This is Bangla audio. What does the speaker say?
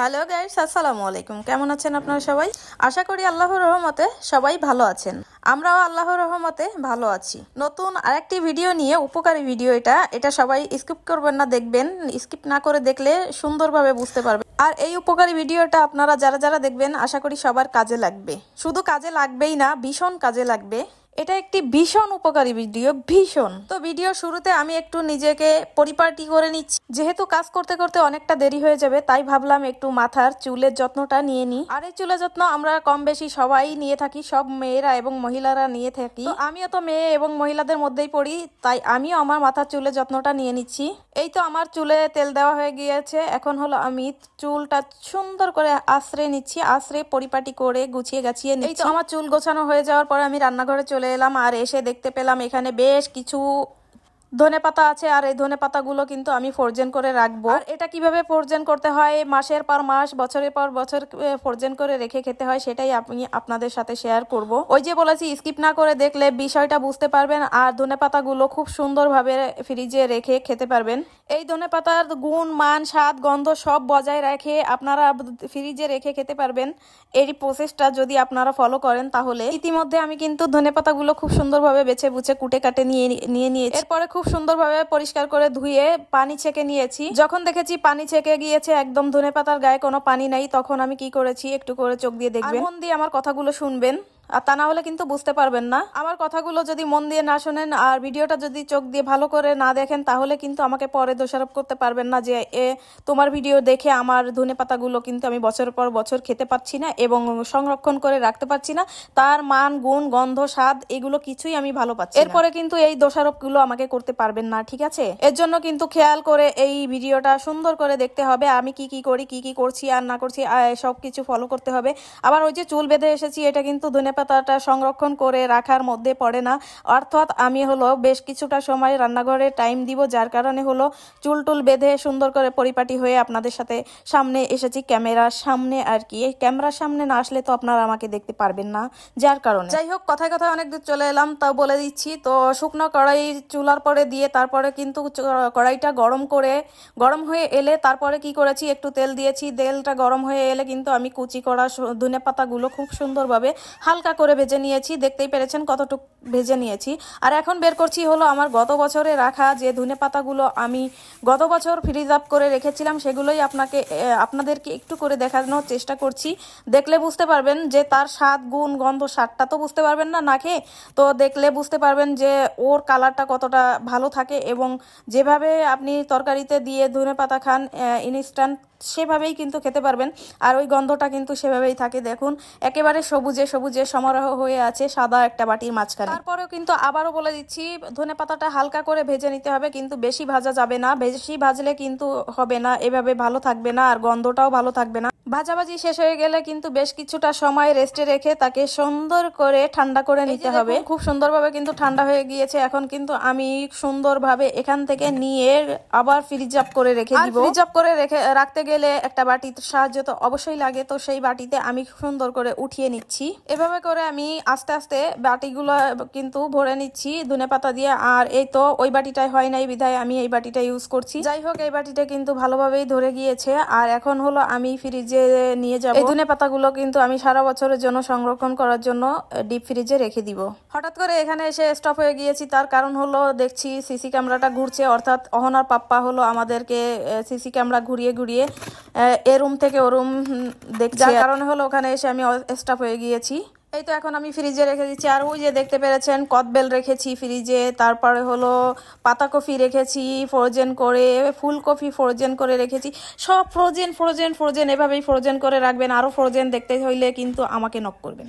হ্যালো গাইস আসসালামু আলাইকুম কেমন আছেন আপনারা সবাই আশা করি আল্লাহর রহমতে সবাই ভালো আছেন আমরাও আল্লাহর রহমতে ভালো আছি নতুন আরেকটি ভিডিও নিয়ে উপকারী ভিডিও এটা এটা সবাই স্কিপ করবেন না দেখবেন স্কিপ না করে দেখলে সুন্দরভাবে বুঝতে পারবেন আর এই উপকারী ভিডিওটা আপনারা যারা যারা দেখবেন আশা করি সবার কাজে লাগবে শুধু কাজে লাগবেই না ভীষণ কাজে লাগবে এটা একটি ভীষণ উপকারী ভিডিও ভীষণ তো ভিডিও শুরুতে আমি একটু নিজেকে পরিপাটি করে নিচ্ছি যেহেতু কাজ করতে করতে অনেকটা দেরি হয়ে যাবে তাই ভাবলাম একটু মাথার চুলের যত্নটা নিয়ে নিই আর এই চুলের যত্ন আমরা কম বেশি সবাই নিয়ে থাকি সব মেয়েরা এবং মহিলারা নিয়ে থাকি আমিও তো মেয়ে এবং মহিলাদের মধ্যেই পড়ি তাই আমিও আমার মাথার চুলের যত্নটা নিয়ে নিচ্ছি এই তো আমার চুলে তেল দেওয়া হয়ে গিয়েছে এখন হলো আমি চুলটা সুন্দর করে আশ্রয় নিচ্ছি আশ্রয় পরিপাটি করে গুছিয়ে গাছিয়ে নিচ্ছি আমার চুল গোছানো হয়ে যাওয়ার পর আমি রান্নাঘরে চলে চলে এলাম আর এসে দেখতে পেলাম এখানে বেশ কিছু ধনে পাতা আছে আর এই ধনে পাতাগুলো কিন্তু আমি ফোরজেন করে রাখবো আর এটা কিভাবে ফোরজেন করতে হয় মাসের পর মাস বছরের পর বছর ফোরজেন করে রেখে খেতে হয় সেটাই আমি আপনাদের সাথে শেয়ার করব ওই যে বলেছি স্কিপ না করে দেখলে বিষয়টা বুঝতে পারবেন আর ধনে পাতাগুলো খুব সুন্দরভাবে ফ্রিজে রেখে খেতে পারবেন এই ধনে পাতার গুণ মান স্বাদ গন্ধ সব বজায় রেখে আপনারা ফ্রিজে রেখে খেতে পারবেন এই প্রসেসটা যদি আপনারা ফলো করেন তাহলে ইতিমধ্যে আমি কিন্তু ধনে পাতাগুলো খুব সুন্দরভাবে বেছে বুছে কুটে কাটে নিয়ে নিয়ে নিয়েছি এরপরে খুব সুন্দরভাবে পরিষ্কার করে ধুয়ে পানি ছেঁকে নিয়েছি যখন দেখেছি পানি ছেঁকে গিয়েছে একদম ধনে পাতার গায়ে কোনো পানি নাই তখন আমি কি করেছি একটু করে চোখ দিয়ে দেখবেন মন দিয়ে আমার কথাগুলো শুনবেন আর তা না হলে কিন্তু বুঝতে পারবেন না আমার কথাগুলো যদি মন দিয়ে না শোনেন আর ভিডিওটা যদি চোখ দিয়ে ভালো করে না দেখেন তাহলে কিন্তু আমাকে পরে দোষারোপ করতে পারবেন না যে এ তোমার ভিডিও দেখে আমার ধনে পাতাগুলো কিন্তু আমি বছর পর বছর খেতে পারছি না এবং সংরক্ষণ করে রাখতে পারছি না তার মান গুণ গন্ধ স্বাদ এগুলো কিছুই আমি ভালো পাচ্ছি এরপরে কিন্তু এই দোষারোপগুলো আমাকে করতে পারবেন না ঠিক আছে এর জন্য কিন্তু খেয়াল করে এই ভিডিওটা সুন্দর করে দেখতে হবে আমি কি কি করি কি কি করছি আর না করছি সব কিছু ফলো করতে হবে আবার ওই যে চুল বেঁধে এসেছি এটা কিন্তু ধনে পাতাটা সংরক্ষণ করে রাখার মধ্যে পড়ে না অর্থাৎ আমি হলো বেশ কিছুটা সময় রান্নাঘরে টাইম দিব যার কারণে হলো চুল টুল বেঁধে সুন্দর করে পরিপাটি হয়ে আপনাদের সাথে সামনে এসেছি ক্যামেরার সামনে আর কি ক্যামেরার সামনে না আসলে তো আপনারা আমাকে দেখতে পারবেন না যার কারণে যাই হোক কথায় কথায় অনেক দূর চলে এলাম তাও বলে দিচ্ছি তো শুকনো কড়াই চুলার পরে দিয়ে তারপরে কিন্তু কড়াইটা গরম করে গরম হয়ে এলে তারপরে কি করেছি একটু তেল দিয়েছি তেলটা গরম হয়ে এলে কিন্তু আমি কুচি করা ধনে পাতাগুলো খুব সুন্দরভাবে হালকা হালকা করে ভেজে নিয়েছি দেখতেই পেরেছেন কতটুক ভেজে নিয়েছি আর এখন বের করছি হলো আমার গত বছরে রাখা যে ধনে পাতাগুলো আমি গত বছর ফ্রিজ আপ করে রেখেছিলাম সেগুলোই আপনাকে আপনাদেরকে একটু করে দেখানোর চেষ্টা করছি দেখলে বুঝতে পারবেন যে তার স্বাদ গুণ গন্ধ স্বাদটা তো বুঝতে পারবেন না না খেয়ে তো দেখলে বুঝতে পারবেন যে ওর কালারটা কতটা ভালো থাকে এবং যেভাবে আপনি তরকারিতে দিয়ে ধনে পাতা খান ইনস্ট্যান্ট সেভাবেই কিন্তু খেতে পারবেন আর ওই গন্ধটা কিন্তু সেভাবেই থাকে দেখুন একেবারে সবুজে সবুজে সমারোহ হয়ে আছে সাদা একটা বাটির মাঝখানে তারপরেও কিন্তু আবারও বলে দিচ্ছি ধনে পাতাটা হালকা করে ভেজে নিতে হবে কিন্তু বেশি ভাজা যাবে না বেশি ভাজলে কিন্তু হবে না এভাবে ভালো থাকবে না আর গন্ধটাও ভালো থাকবে না ভাজাভাজি শেষ হয়ে গেলে কিন্তু বেশ কিছুটা সময় রেস্টে রেখে তাকে সুন্দর করে ঠান্ডা করে নিতে হবে খুব সুন্দরভাবে কিন্তু ঠান্ডা হয়ে গিয়েছে এখন কিন্তু আমি সুন্দরভাবে এখান থেকে নিয়ে আবার ফ্রিজ আপ করে রেখে দিব ফ্রিজ আপ করে রেখে রাখতে গেলে একটা বাটির সাহায্য তো অবশ্যই লাগে তো সেই বাটিতে আমি সুন্দর করে উঠিয়ে নিচ্ছি এভাবে করে আমি আস্তে আস্তে বাটিগুলো কিন্তু ভরে নিচ্ছি ধুনে পাতা দিয়ে আর এই তো ওই বাটিটাই হয় নাই বিধায় আমি এই বাটিটা ইউজ করছি যাই হোক এই বাটিটা কিন্তু ভালোভাবেই ধরে গিয়েছে আর এখন হলো আমি ফ্রিজে ফ্রিজে নিয়ে যাবো এই ধনে পাতাগুলো কিন্তু আমি সারা বছরের জন্য সংরক্ষণ করার জন্য ডিপ ফ্রিজে রেখে দিব হঠাৎ করে এখানে এসে স্টপ হয়ে গিয়েছি তার কারণ হলো দেখছি সিসি ক্যামেরাটা ঘুরছে অর্থাৎ অহনার পাপ্পা হলো আমাদেরকে সিসি ক্যামেরা ঘুরিয়ে ঘুরিয়ে এ রুম থেকে ও রুম দেখ কারণ হলো ওখানে এসে আমি স্টপ হয়ে গিয়েছি এই তো এখন আমি ফ্রিজে রেখে দিচ্ছি আর ওই যে দেখতে পেরেছেন কদবেল রেখেছি ফ্রিজে তারপরে হলো পাতাকপি রেখেছি ফ্রোজেন করে ফুলকপি ফ্রোজেন করে রেখেছি সব ফ্রোজেন ফ্রোজেন ফ্রোজেন এভাবেই ফ্রোজেন করে রাখবেন আরও ফ্রোজেন দেখতে হইলে কিন্তু আমাকে নক করবেন